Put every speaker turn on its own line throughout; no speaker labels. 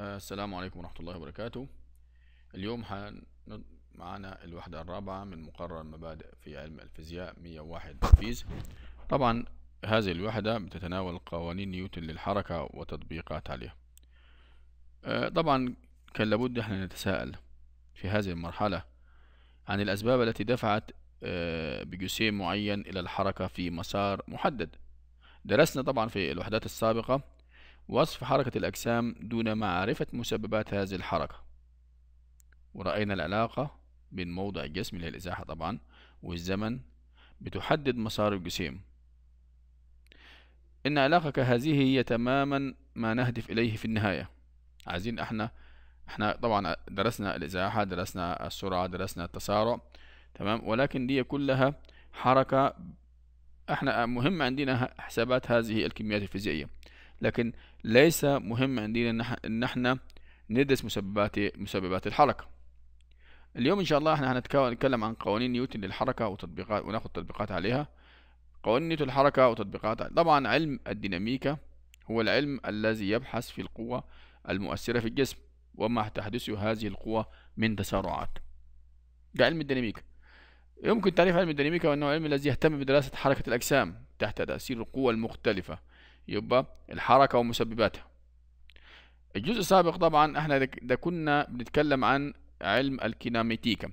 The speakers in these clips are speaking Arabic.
السلام عليكم ورحمة الله وبركاته اليوم معنا الوحدة الرابعة من مقرر المبادئ في علم الفيزياء 101 تنفيذ طبعا هذه الوحدة بتتناول قوانين نيوتن للحركة وتطبيقات عليها آه، طبعا كان لابد احنا نتساءل في هذه المرحلة عن الأسباب التي دفعت آه، بجسيم معين إلى الحركة في مسار محدد درسنا طبعا في الوحدات السابقة وصف حركة الأجسام دون معرفة مسببات هذه الحركة ورأينا العلاقة بين موضع الجسم اللي هي الإزاحة طبعا والزمن بتحدد مسار الجسيم إن علاقة كهذه هي تماما ما نهدف إليه في النهاية عايزين احنا احنا طبعا درسنا الإزاحة درسنا السرعة درسنا التسارع تمام ولكن دي كلها حركة احنا مهم عندنا حسابات هذه الكميات الفيزيائية لكن ليس مهم عندنا ان احنا ندرس مسببات مسببات الحركه اليوم ان شاء الله احنا هنتكلم عن قوانين نيوتن للحركه وتطبيقات وناخذ تطبيقات عليها قوانين نيوتن للحركه وتطبيقات طبعا علم الديناميكا هو العلم الذي يبحث في القوى المؤثره في الجسم وما تحدثه هذه القوى من تسارعات ده علم الديناميكا يمكن تعريف علم الديناميكا أنه علم الذي يهتم بدراسة حركة الأجسام تحت تأثير القوى المختلفة يبقى الحركة ومسبباتها الجزء السابق طبعا احنا ده كنا بنتكلم عن علم الكيناميتيكا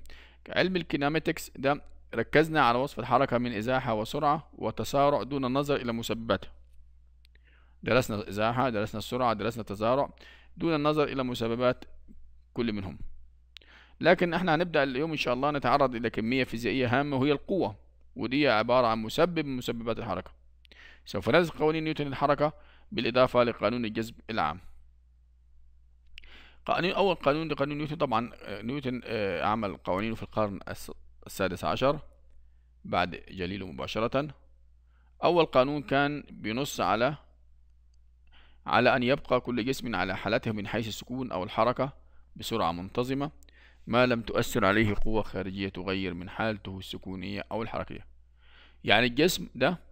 علم الكيناميتكس ده ركزنا على وصف الحركة من إزاحة وسرعة وتسارع دون النظر إلى مسبباتها درسنا إزاحة درسنا السرعة درسنا التسارع دون النظر إلى مسببات كل منهم لكن احنا هنبدأ اليوم إن شاء الله نتعرض إلى كمية فيزيائية هامة وهي القوة ودي عبارة عن مسبب من مسببات الحركة سوف نلزق قوانين نيوتن الحركة بالإضافة لقانون الجذب العام قانون أول قانون لقانون نيوتن طبعا آه، نيوتن آه، عمل قوانينه في القرن السادس عشر بعد جليله مباشرة أول قانون كان بينص على على أن يبقى كل جسم على حالته من حيث السكون أو الحركة بسرعة منتظمة ما لم تؤثر عليه قوة خارجية تغير من حالته السكونية أو الحركية يعني الجسم ده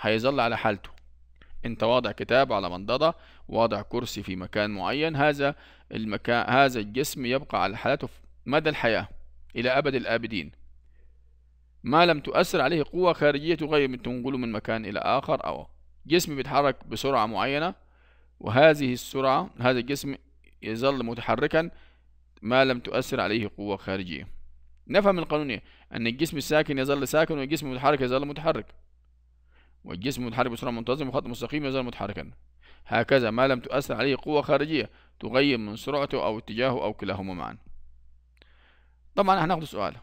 هيظل على حالته انت واضع كتاب على منضدة واضع كرسي في مكان معين هذا المكان هذا الجسم يبقى على حالته مدى الحياة إلى أبد الآبدين ما لم تؤثر عليه قوة خارجية تغير من تنقله من مكان إلى آخر أو جسم بيتحرك بسرعة معينة وهذه السرعة هذا الجسم يظل متحركا ما لم تؤثر عليه قوة خارجية نفهم القانونية أن الجسم الساكن يظل ساكن والجسم المتحرك يظل متحرك والجسم متحرك بسرعة منتظمة وخط مستقيم يظل متحركا هكذا ما لم تؤثر عليه قوة خارجية تغير من سرعته أو اتجاهه أو كلاهما معا طبعا هناخد سؤال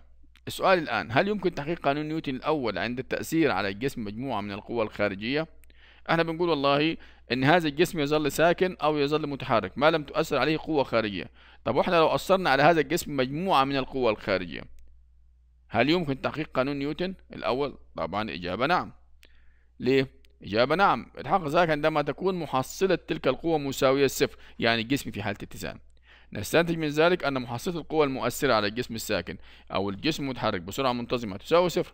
السؤال الآن هل يمكن تحقيق قانون نيوتن الأول عند التأثير على الجسم مجموعة من القوى الخارجية؟ احنا بنقول والله ان هذا الجسم يظل ساكن او يظل متحرك ما لم تؤثر عليه قوة خارجية طب واحنا لو أثرنا على هذا الجسم مجموعة من القوى الخارجية هل يمكن تحقيق قانون نيوتن الأول؟ طبعا إجابة نعم ليه؟ إجابة نعم الحق ذلك عندما تكون محصلة تلك القوة مساوية للصفر يعني الجسم في حالة اتزان نستنتج من ذلك أن محصلة القوة المؤثرة على الجسم الساكن أو الجسم المتحرك بسرعة منتظمة تساوي صفر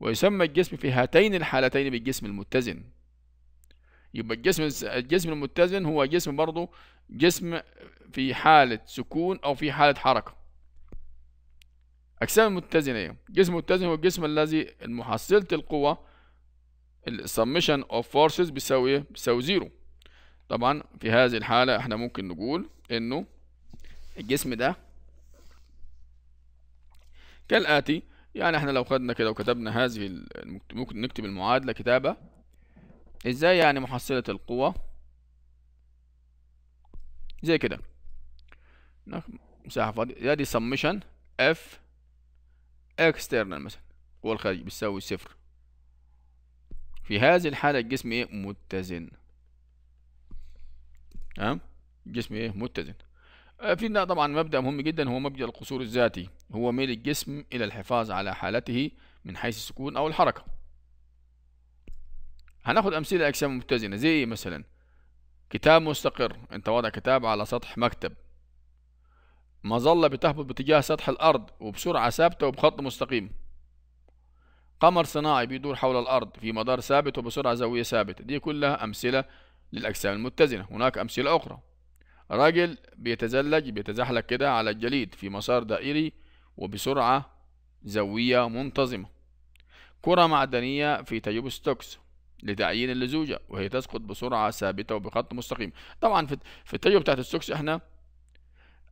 ويسمى الجسم في هاتين الحالتين بالجسم المتزن يبقى الجسم الجسم المتزن هو جسم برضه جسم في حالة سكون أو في حالة حركة أجسام المتزنة جسم متزن هو الجسم الذي محصلة القوة السمشن اوف فورسز بيساوي ايه بيساوي زيرو طبعا في هذه الحالة احنا ممكن نقول انه الجسم ده كالآتي يعني احنا لو خدنا كده وكتبنا هذه ممكن نكتب المعادلة كتابة ازاي يعني محصلة القوة زي كده مساحة فاضية دي سمشن اف اكسترنال مثلا القوة الخارجية بتساوي صفر في هذه الحالة الجسم ايه متزن تمام الجسم ايه متزن آه، في هنا طبعا مبدأ مهم جدا هو مبدأ القصور الذاتي هو ميل الجسم إلى الحفاظ على حالته من حيث السكون أو الحركة هناخد أمثلة أجسام متزنة زي إيه مثلا كتاب مستقر أنت وضع كتاب على سطح مكتب مظلة بتهبط باتجاه سطح الأرض وبسرعة ثابتة وبخط مستقيم قمر صناعي بيدور حول الأرض في مدار ثابت وبسرعة زاوية ثابتة دي كلها أمثلة للأجسام المتزنة هناك أمثلة أخرى راجل بيتزلج بيتزحلق كده على الجليد في مسار دائري وبسرعة زاوية منتظمة كرة معدنية في تجربة ستوكس لتعيين اللزوجة وهي تسقط بسرعة ثابتة وبخط مستقيم طبعا في التجربة بتاعت ستوكس احنا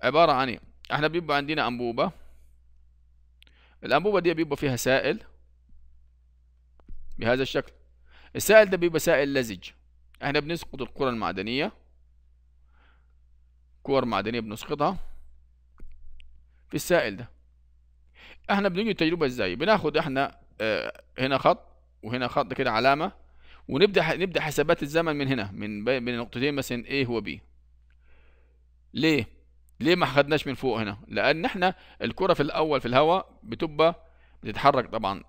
عبارة عن ايه احنا بيبقى عندنا أنبوبة الأنبوبة دي بيبقى فيها سائل بهذا الشكل السائل ده بيبقى سائل لزج احنا بنسقط الكرة المعدنية كور معدنية بنسقطها في السائل ده احنا بنيجي التجربة ازاي بناخد احنا اه هنا خط وهنا خط كده علامة ونبدأ نبدأ حسابات الزمن من هنا من بين النقطتين مثلا A هو B ليه ليه ما خدناش من فوق هنا لان احنا الكرة في الاول في الهواء بتبقى بتتحرك طبعا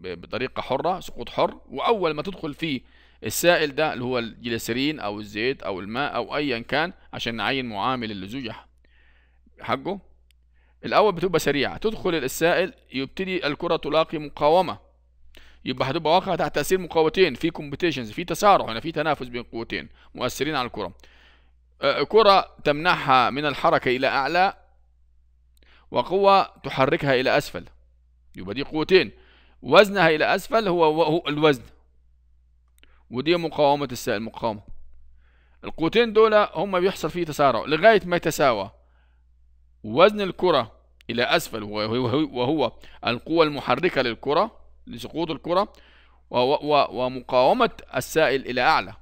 بطريقه حره سقوط حر واول ما تدخل فيه السائل ده اللي هو الجليسرين او الزيت او الماء او ايا كان عشان نعين معامل اللزوجة حقه الاول بتبقى سريعه تدخل السائل يبتدي الكره تلاقي مقاومه يبقى هتبقى واقعه تحت تاثير مقاوتين في كومبيتيشنز في تسارع هنا في تنافس بين قوتين مؤثرين على الكره كره تمنحها من الحركه الى اعلى وقوه تحركها الى اسفل يبقى دي قوتين وزنها إلى أسفل هو, الوزن ودي مقاومة السائل المقاومة القوتين دول هما بيحصل فيه تسارع لغاية ما يتساوى وزن الكرة إلى أسفل وهو القوة المحركة للكرة لسقوط الكرة ومقاومة السائل إلى أعلى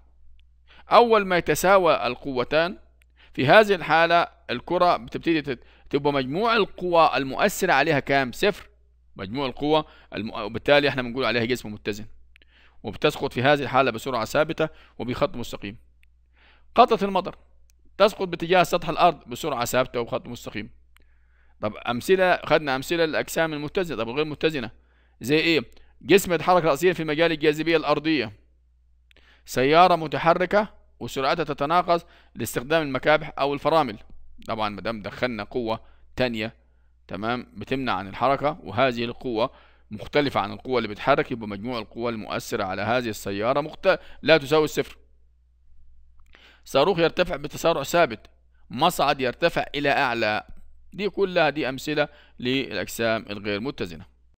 أول ما يتساوى القوتان في هذه الحالة الكرة بتبتدي تبقى مجموع القوى المؤثرة عليها كام؟ صفر مجموع القوة الم... وبالتالي احنا بنقول عليها جسم متزن وبتسقط في هذه الحالة بسرعة ثابتة وبخط مستقيم قطرة المطر تسقط باتجاه سطح الأرض بسرعة ثابتة وبخط مستقيم طب أمثلة خدنا أمثلة للأجسام المتزنة طب الغير متزنة زي إيه؟ جسم يتحرك رأسيا في مجال الجاذبية الأرضية سيارة متحركة وسرعتها تتناقص لاستخدام المكابح أو الفرامل طبعا دام دخلنا قوة تانية تمام بتمنع عن الحركة وهذه القوة مختلفة عن القوة اللي بتحرك يبقى مجموع القوة المؤثرة على هذه السيارة مخت... لا تساوي الصفر صاروخ يرتفع بتسارع ثابت مصعد يرتفع إلى أعلى دي كلها دي أمثلة للأجسام الغير متزنة